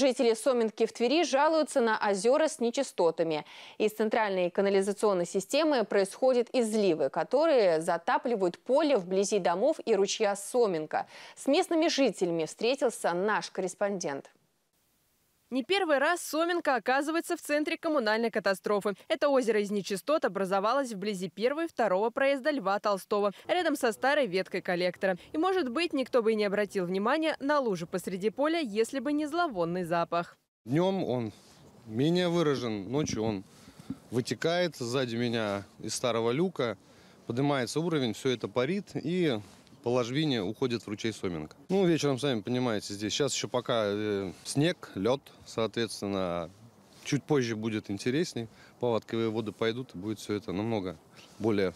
Жители Соминки в Твери жалуются на озера с нечистотами. Из центральной канализационной системы происходят изливы, которые затапливают поле вблизи домов и ручья Соминка. С местными жителями встретился наш корреспондент. Не первый раз Соменка оказывается в центре коммунальной катастрофы. Это озеро из нечистот образовалось вблизи первого и второго проезда Льва Толстого, рядом со старой веткой коллектора. И, может быть, никто бы и не обратил внимания на лужу посреди поля, если бы не зловонный запах. Днем он менее выражен, ночью он вытекает сзади меня из старого люка, поднимается уровень, все это парит и по ложбине уходит в ручей Соменко. Ну, вечером, сами понимаете, здесь сейчас еще пока э, снег, лед, соответственно, чуть позже будет интересней. Поводковые воды пойдут, и будет все это намного более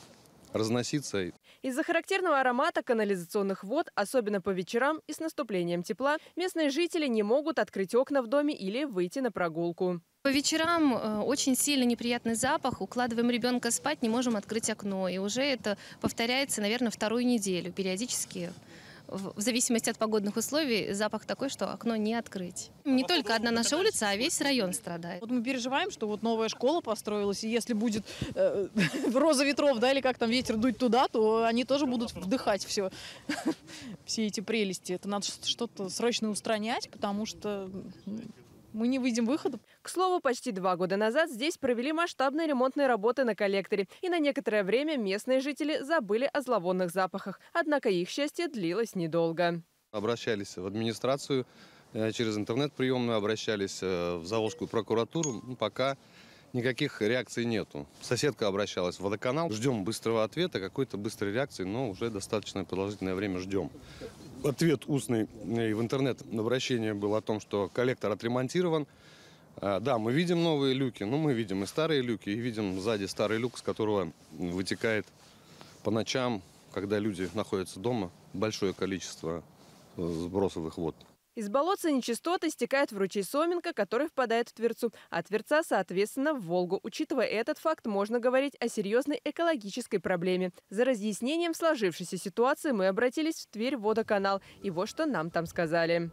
разноситься. Из-за характерного аромата канализационных вод, особенно по вечерам и с наступлением тепла, местные жители не могут открыть окна в доме или выйти на прогулку. По вечерам э, очень сильно неприятный запах, укладываем ребенка спать, не можем открыть окно. И уже это повторяется, наверное, вторую неделю периодически в зависимости от погодных условий запах такой, что окно не открыть. Не а только одна наша улица, а весь район страдает. Вот мы переживаем, что вот новая школа построилась, и если будет э, роза ветров, да, или как там ветер дуть туда, то они тоже будут вдыхать все, все эти прелести. Это надо что-то срочно устранять, потому что мы не выйдем выходу. К слову, почти два года назад здесь провели масштабные ремонтные работы на коллекторе. И на некоторое время местные жители забыли о зловонных запахах. Однако их счастье длилось недолго. Обращались в администрацию, э, через интернет-приемную обращались э, в Заволжскую прокуратуру. Ну, пока никаких реакций нету. Соседка обращалась в водоканал. Ждем быстрого ответа, какой-то быстрой реакции, но уже достаточно продолжительное время ждем ответ устный э, в интернет обращение был о том, что коллектор отремонтирован. А, да, мы видим новые люки, но ну, мы видим и старые люки, и видим сзади старый люк, с которого вытекает по ночам, когда люди находятся дома, большое количество э, сбросовых вод. Из болотца нечистоты стекает в ручей Соменка, который впадает в Тверцу, а Тверца, соответственно, в Волгу. Учитывая этот факт, можно говорить о серьезной экологической проблеме. За разъяснением сложившейся ситуации мы обратились в Тверь водоканал. И вот что нам там сказали.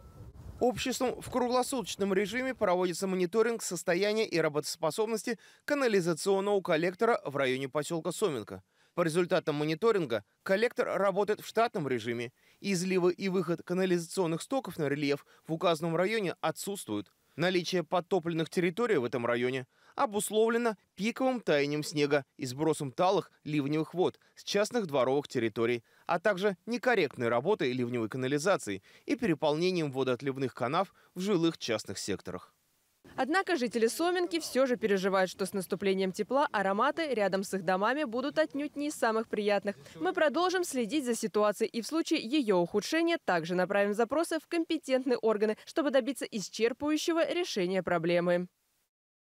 Обществом в круглосуточном режиме проводится мониторинг состояния и работоспособности канализационного коллектора в районе поселка Соменка. По результатам мониторинга коллектор работает в штатном режиме. Изливы и выход канализационных стоков на рельеф в указанном районе отсутствуют. Наличие подтопленных территорий в этом районе обусловлено пиковым таянием снега и сбросом талых ливневых вод с частных дворовых территорий, а также некорректной работой ливневой канализации и переполнением водоотливных канав в жилых частных секторах. Однако жители Соменки все же переживают, что с наступлением тепла ароматы рядом с их домами будут отнюдь не из самых приятных. Мы продолжим следить за ситуацией и в случае ее ухудшения также направим запросы в компетентные органы, чтобы добиться исчерпывающего решения проблемы.